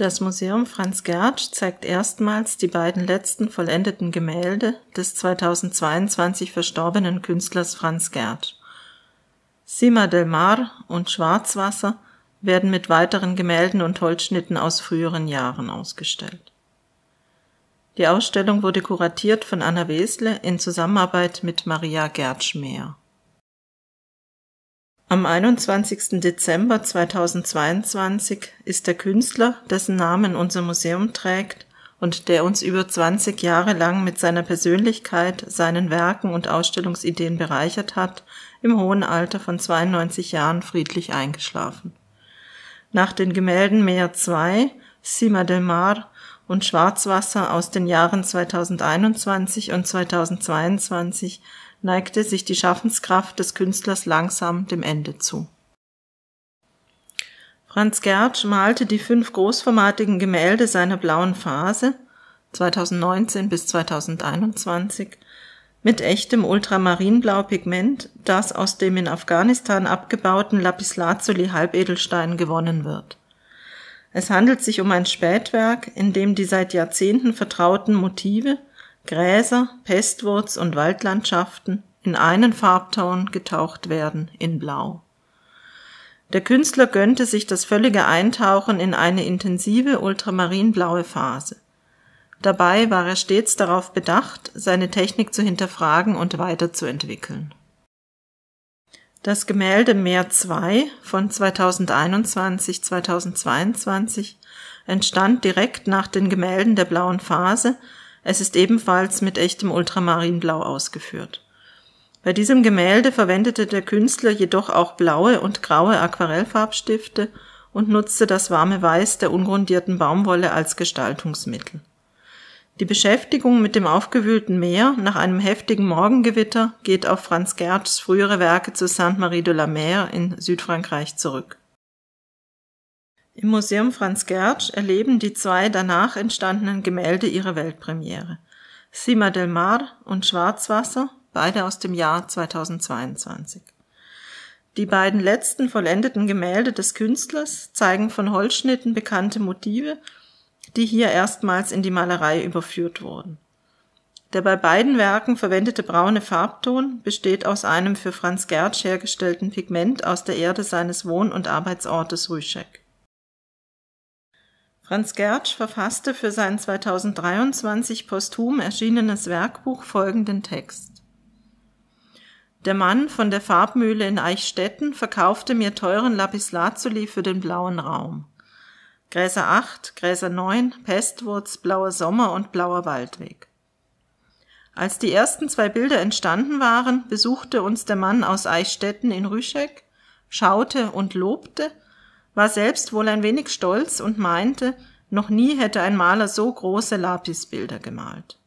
Das Museum Franz Gertsch zeigt erstmals die beiden letzten vollendeten Gemälde des 2022 verstorbenen Künstlers Franz Gertsch. Cima del Mar und Schwarzwasser werden mit weiteren Gemälden und Holzschnitten aus früheren Jahren ausgestellt. Die Ausstellung wurde kuratiert von Anna Wesle in Zusammenarbeit mit Maria gertsch am 21. Dezember 2022 ist der Künstler, dessen Namen unser Museum trägt und der uns über 20 Jahre lang mit seiner Persönlichkeit, seinen Werken und Ausstellungsideen bereichert hat, im hohen Alter von 92 Jahren friedlich eingeschlafen. Nach den Gemälden Meer 2, Cima del Mar und Schwarzwasser aus den Jahren 2021 und 2022 neigte sich die Schaffenskraft des Künstlers langsam dem Ende zu. Franz Gertsch malte die fünf großformatigen Gemälde seiner blauen Phase 2019 bis 2021 mit echtem ultramarinblau Pigment, das aus dem in Afghanistan abgebauten Lapislazuli Halbedelstein gewonnen wird. Es handelt sich um ein Spätwerk, in dem die seit Jahrzehnten vertrauten Motive – Gräser, Pestwurz und Waldlandschaften in einen Farbton getaucht werden in Blau. Der Künstler gönnte sich das völlige Eintauchen in eine intensive ultramarinblaue Phase. Dabei war er stets darauf bedacht, seine Technik zu hinterfragen und weiterzuentwickeln. Das Gemälde Meer 2 von 2021-2022 entstand direkt nach den Gemälden der blauen Phase es ist ebenfalls mit echtem Ultramarinblau ausgeführt. Bei diesem Gemälde verwendete der Künstler jedoch auch blaue und graue Aquarellfarbstifte und nutzte das warme Weiß der ungrundierten Baumwolle als Gestaltungsmittel. Die Beschäftigung mit dem aufgewühlten Meer nach einem heftigen Morgengewitter geht auf Franz Gertz frühere Werke zu Sainte-Marie de la Mer in Südfrankreich zurück. Im Museum Franz Gertsch erleben die zwei danach entstandenen Gemälde ihre Weltpremiere. Cima del Mar und Schwarzwasser, beide aus dem Jahr 2022. Die beiden letzten vollendeten Gemälde des Künstlers zeigen von Holzschnitten bekannte Motive, die hier erstmals in die Malerei überführt wurden. Der bei beiden Werken verwendete braune Farbton besteht aus einem für Franz Gertsch hergestellten Pigment aus der Erde seines Wohn- und Arbeitsortes Rüschek. Franz Gertsch verfasste für sein 2023 posthum erschienenes Werkbuch folgenden Text. Der Mann von der Farbmühle in Eichstätten verkaufte mir teuren Lapislazuli für den blauen Raum. Gräser 8, Gräser 9, Pestwurz, blauer Sommer und blauer Waldweg. Als die ersten zwei Bilder entstanden waren, besuchte uns der Mann aus Eichstätten in Rüschek, schaute und lobte – war selbst wohl ein wenig stolz und meinte, noch nie hätte ein Maler so große Lapisbilder gemalt.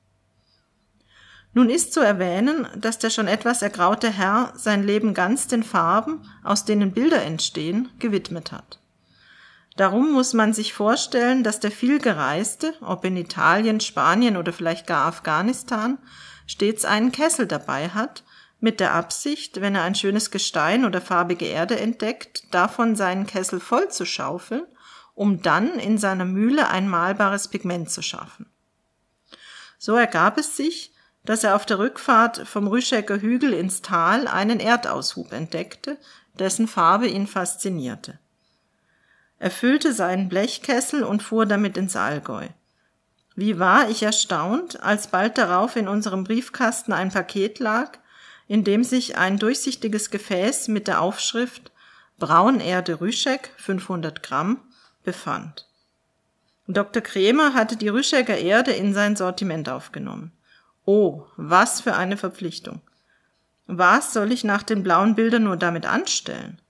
Nun ist zu erwähnen, dass der schon etwas ergraute Herr sein Leben ganz den Farben, aus denen Bilder entstehen, gewidmet hat. Darum muss man sich vorstellen, dass der vielgereiste, ob in Italien, Spanien oder vielleicht gar Afghanistan, stets einen Kessel dabei hat, mit der Absicht, wenn er ein schönes Gestein oder farbige Erde entdeckt, davon seinen Kessel voll zu schaufeln, um dann in seiner Mühle ein malbares Pigment zu schaffen. So ergab es sich, dass er auf der Rückfahrt vom Rüschecker Hügel ins Tal einen Erdaushub entdeckte, dessen Farbe ihn faszinierte. Er füllte seinen Blechkessel und fuhr damit ins Allgäu. Wie war ich erstaunt, als bald darauf in unserem Briefkasten ein Paket lag, in dem sich ein durchsichtiges Gefäß mit der Aufschrift Braunerde Rüschek 500 Gramm befand. Dr. Krämer hatte die Rüschecker Erde in sein Sortiment aufgenommen. Oh, was für eine Verpflichtung. Was soll ich nach den blauen Bildern nur damit anstellen?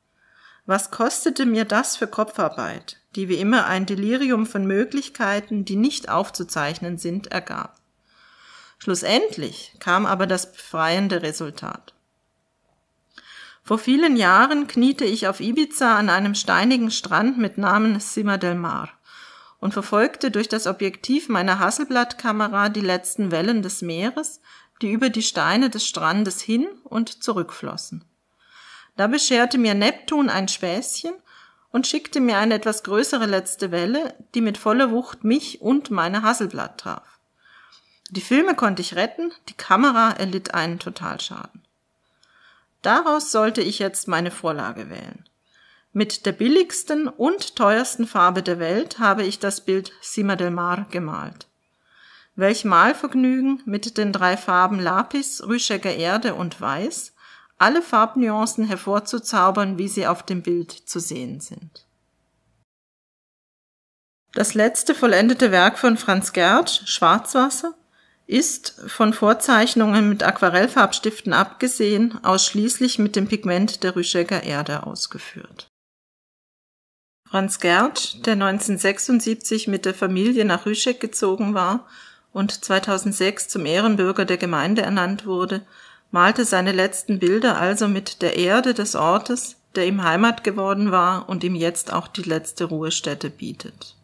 Was kostete mir das für Kopfarbeit, die wie immer ein Delirium von Möglichkeiten, die nicht aufzuzeichnen sind, ergab? Schlussendlich kam aber das befreiende Resultat. Vor vielen Jahren kniete ich auf Ibiza an einem steinigen Strand mit Namen Cima del Mar und verfolgte durch das Objektiv meiner Hasselblattkamera die letzten Wellen des Meeres, die über die Steine des Strandes hin und zurückflossen. Da bescherte mir Neptun ein Späßchen und schickte mir eine etwas größere letzte Welle, die mit voller Wucht mich und meine Hasselblatt traf. Die Filme konnte ich retten, die Kamera erlitt einen Totalschaden. Daraus sollte ich jetzt meine Vorlage wählen. Mit der billigsten und teuersten Farbe der Welt habe ich das Bild Cima del Mar gemalt. Welch Malvergnügen mit den drei Farben Lapis, Rüschecker Erde und Weiß, alle Farbnuancen hervorzuzaubern, wie sie auf dem Bild zu sehen sind. Das letzte vollendete Werk von Franz Gertsch, Schwarzwasser, ist, von Vorzeichnungen mit Aquarellfarbstiften abgesehen, ausschließlich mit dem Pigment der Rüschecker Erde ausgeführt. Franz Gertsch, der 1976 mit der Familie nach Rüschek gezogen war und 2006 zum Ehrenbürger der Gemeinde ernannt wurde, malte seine letzten Bilder also mit der Erde des Ortes, der ihm Heimat geworden war und ihm jetzt auch die letzte Ruhestätte bietet.